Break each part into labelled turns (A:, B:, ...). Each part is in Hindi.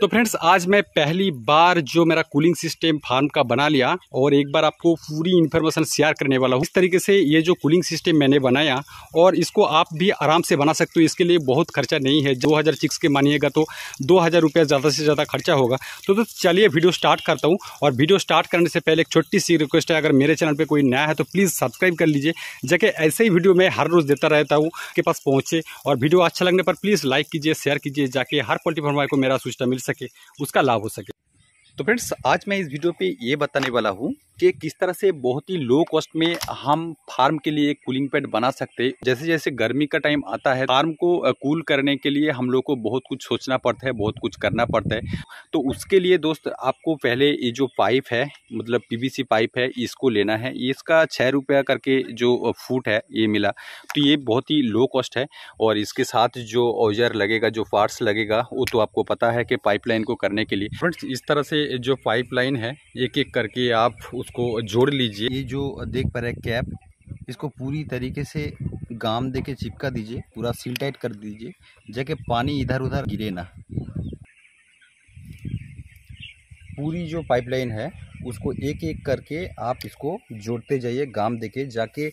A: तो फ्रेंड्स आज मैं पहली बार जो मेरा कूलिंग सिस्टम फार्म का बना लिया और एक बार आपको पूरी इन्फॉर्मेशन शेयर करने वाला हूँ इस तरीके से ये जो कूलिंग सिस्टम मैंने बनाया और इसको आप भी आराम से बना सकते हो इसके लिए बहुत खर्चा नहीं है दो हज़ार चिक्स के मानिएगा तो दो हज़ार रुपया ज़्यादा से ज़्यादा खर्चा होगा तो, तो चलिए वीडियो स्टार्ट करता हूँ और वीडियो स्टार्ट करने से पहले एक छोटी सी रिक्वेस्ट है अगर मेरे चैनल पर कोई नया है तो प्लीज़ सब्सक्राइब कर लीजिए जबकि ऐसे ही वीडियो मैं हर रोज़ देता रहता हूँ के पास पहुँचे और वीडियो अच्छा लगने पर प्लीज़ लाइक कीजिए शेयर कीजिए जाके हर पोल्ट्री फॉर्मर को मेरा सिस्टम मिल सके उसका लाभ हो सके तो फ्रेंड्स आज मैं इस वीडियो पे ये बताने वाला हूँ कि किस तरह से बहुत ही लो कॉस्ट में हम फार्म के लिए एक कूलिंग पैड बना सकते हैं जैसे जैसे गर्मी का टाइम आता है फार्म को कूल करने के लिए हम लोग को बहुत कुछ सोचना पड़ता है बहुत कुछ करना पड़ता है तो उसके लिए दोस्त आपको पहले ये जो पाइप है मतलब पीवीसी पाइप है इसको लेना है इसका छः रुपया करके जो फूट है ये मिला तो ये बहुत ही लो कॉस्ट है और इसके साथ जो औजार लगेगा जो पार्ट्स लगेगा वो तो आपको पता है कि पाइपलाइन को करने के लिए फ्रेंड्स इस तरह से जो पाइपलाइन है एक एक करके आप उस उसको जोड़ लीजिए ये जो देख पा रहे कैप इसको पूरी तरीके से गाम दे के चिपका दीजिए पूरा सील टाइट कर दीजिए जबकि पानी इधर उधर गिरे ना पूरी जो पाइपलाइन है उसको एक एक करके आप इसको जोड़ते जाइए गाम देके जाके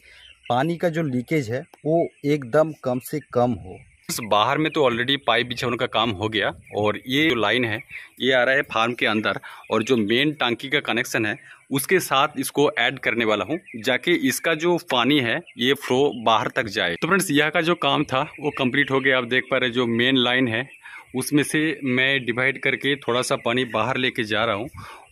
A: पानी का जो लीकेज है वो एकदम कम से कम हो इस बाहर में तो ऑलरेडी पाइप बिछाने का काम हो गया और ये जो लाइन है ये आ रहा है फार्म के अंदर और जो मेन टांकी का कनेक्शन है उसके साथ इसको ऐड करने वाला हूँ जाके इसका जो पानी है ये फ्लो बाहर तक जाए तो फ्रेंड्स यह का जो काम था वो कंप्लीट हो गया आप देख पा रहे जो मेन लाइन है उसमें से मैं डिवाइड करके थोड़ा सा पानी बाहर लेके जा रहा हूँ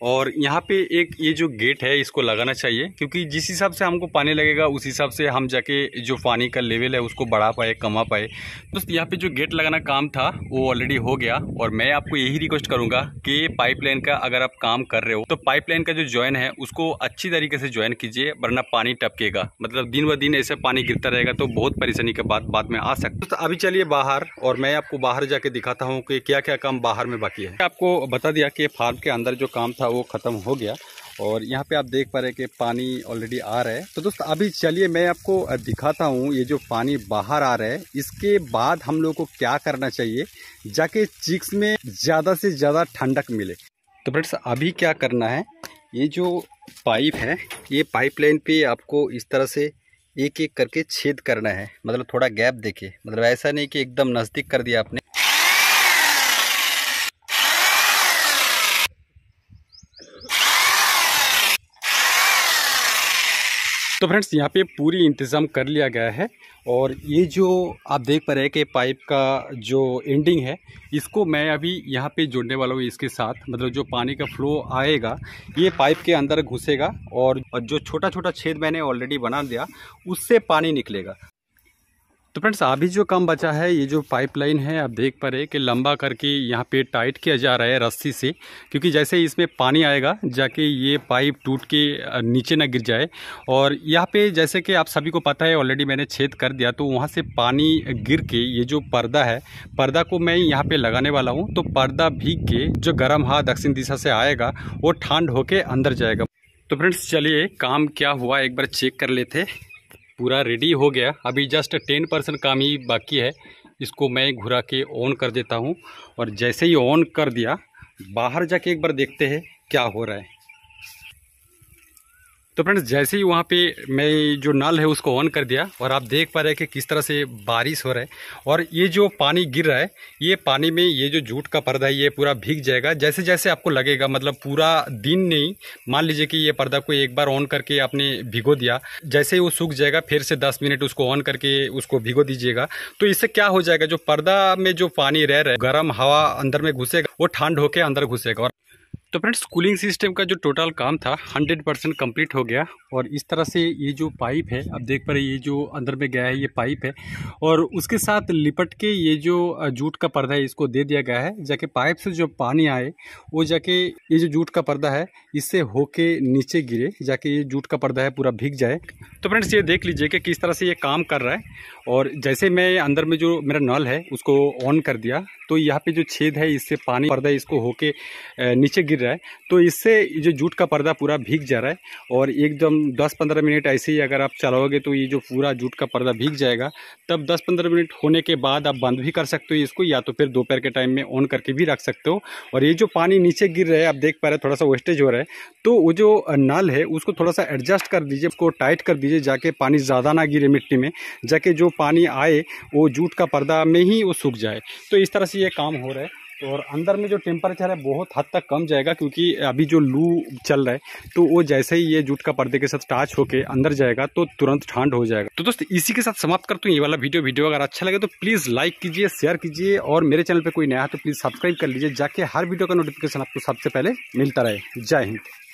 A: और यहाँ पे एक ये जो गेट है इसको लगाना चाहिए क्योंकि जिस हिसाब से हमको पानी लगेगा उस हिसाब से हम जाके जो पानी का लेवल है उसको बढ़ा पाए कमा पाए तो यहाँ पे जो गेट लगाना काम था वो ऑलरेडी हो गया और मैं आपको यही रिक्वेस्ट करूँगा कि पाइपलाइन का अगर आप काम कर रहे हो तो पाइपलाइन का जो ज्वाइन है उसको अच्छी तरीके से ज्वाइन कीजिए वरना पानी टपकेगा मतलब दिन ब दिन ऐसे पानी गिरता रहेगा तो बहुत परेशानी के बाद बाद में आ सकता तो अभी चलिए बाहर और मैं आपको बाहर जाके दिखाता चाहता हूँ कि क्या क्या काम बाहर में बाकी है आपको बता दिया कि फार्म के अंदर जो काम था वो ख़त्म हो गया और यहाँ पे आप देख पा रहे हैं कि पानी ऑलरेडी आ रहा है तो दोस्त अभी चलिए मैं आपको दिखाता हूँ ये जो पानी बाहर आ रहा है इसके बाद हम लोग को क्या करना चाहिए जाके चिक्स में ज़्यादा से ज़्यादा ठंडक मिले तो फ्रेंड्स अभी क्या करना है ये जो पाइप है ये पाइपलाइन पे आपको इस तरह से एक एक करके छेद करना है मतलब थोड़ा गैप देखे मतलब ऐसा नहीं कि एकदम नज़दीक कर दिया आपने तो फ्रेंड्स यहाँ पे पूरी इंतज़ाम कर लिया गया है और ये जो आप देख पा रहे हैं कि पाइप का जो एंडिंग है इसको मैं अभी यहाँ पे जोड़ने वाला हूँ इसके साथ मतलब जो पानी का फ्लो आएगा ये पाइप के अंदर घुसेगा और जो छोटा छोटा छेद मैंने ऑलरेडी बना दिया उससे पानी निकलेगा तो फ्रेंड्स अभी जो काम बचा है ये जो पाइपलाइन है आप देख पा रहे कि लंबा करके यहाँ पे टाइट किया जा रहा है रस्सी से क्योंकि जैसे इसमें पानी आएगा जाके ये पाइप टूट के नीचे ना गिर जाए और यहाँ पे जैसे कि आप सभी को पता है ऑलरेडी मैंने छेद कर दिया तो वहाँ से पानी गिर के ये जो पर्दा है पर्दा को मैं यहाँ पर लगाने वाला हूँ तो पर्दा भीग के जो गर्म हवा दक्षिण दिशा से आएगा वो ठंड होके अंदर जाएगा तो फ्रेंड्स चलिए काम क्या हुआ एक बार चेक कर लेते पूरा रेडी हो गया अभी जस्ट टेन परसेंट काम ही बाकी है इसको मैं घुरा के ऑन कर देता हूँ और जैसे ही ऑन कर दिया बाहर जाके एक बार देखते हैं क्या हो रहा है तो फ्रेंड्स जैसे ही वहाँ पे मैं जो नल है उसको ऑन कर दिया और आप देख पा रहे हैं कि किस तरह से बारिश हो रहा है और ये जो पानी गिर रहा है ये पानी में ये जो जूट का पर्दा है ये पूरा भीग जाएगा जैसे जैसे आपको लगेगा मतलब पूरा दिन नहीं मान लीजिए कि ये पर्दा को एक बार ऑन करके आपने भिगो दिया जैसे ही वो सूख जाएगा फिर से दस मिनट उसको ऑन करके उसको भिगो दीजिएगा तो इससे क्या हो जाएगा जो पर्दा में जो पानी रह रहा है गर्म हवा अंदर में घुसेगा वो ठंड होकर अंदर घुसेगा और तो फ्रेंड्स कूलिंग सिस्टम का जो टोटल काम था 100 परसेंट कम्प्लीट हो गया और इस तरह से ये जो पाइप है अब देख पा रहे ये जो अंदर में गया है ये पाइप है और उसके साथ लिपट के ये जो जूट का पर्दा है इसको दे दिया गया है जाके पाइप से जो पानी आए वो जाके ये जो जूट का पर्दा है इससे होके नीचे गिरे जाके ये जूट का पर्दा है पूरा भीग जाए तो फ्रेंड्स ये देख लीजिए कि किस तरह से ये काम कर रहा है और जैसे मैं अंदर में जो मेरा नल है उसको ऑन कर दिया तो यहाँ पे जो छेद है इससे पानी पर्दा इसको होके नीचे गिर रहा है तो इससे जो जूट का पर्दा पूरा भीग जा रहा है और एकदम 10-15 मिनट ऐसे ही अगर आप चलाओगे तो ये जो पूरा जूट का पर्दा भीग जाएगा तब 10-15 मिनट होने के बाद आप बंद भी कर सकते हो इसको या तो फिर दोपहर के टाइम में ऑन करके भी रख सकते हो और ये जो पानी नीचे गिर रहा है आप देख पा रहे थोड़ा सा वेस्टेज हो रहा है तो वो जो नल है उसको थोड़ा सा एडजस्ट कर दीजिए उसको टाइट कर दीजिए जाके पानी ज़्यादा ना गिरे मिट्टी में जाके जो पानी आए वो जूट का पर्दा में ही वो सूख जाए तो इस तरह से ये काम हो रहा है तो और अंदर में जो टेम्परेचर है बहुत हद तक कम जाएगा क्योंकि अभी जो लू चल रहा है तो वो जैसे ही ये जूट का पर्दे के साथ टाच होकर अंदर जाएगा तो तुरंत ठंड हो जाएगा तो दोस्त इसी के साथ समाप्त करता हूँ ये वाला वीडियो वीडियो अगर अच्छा लगे तो प्लीज़ लाइक कीजिए शेयर कीजिए और मेरे चैनल पर कोई नया है तो प्लीज़ सब्सक्राइब कर लीजिए जाके हर वीडियो का नोटिफिकेशन आपको सबसे पहले मिलता रहे जय हिंद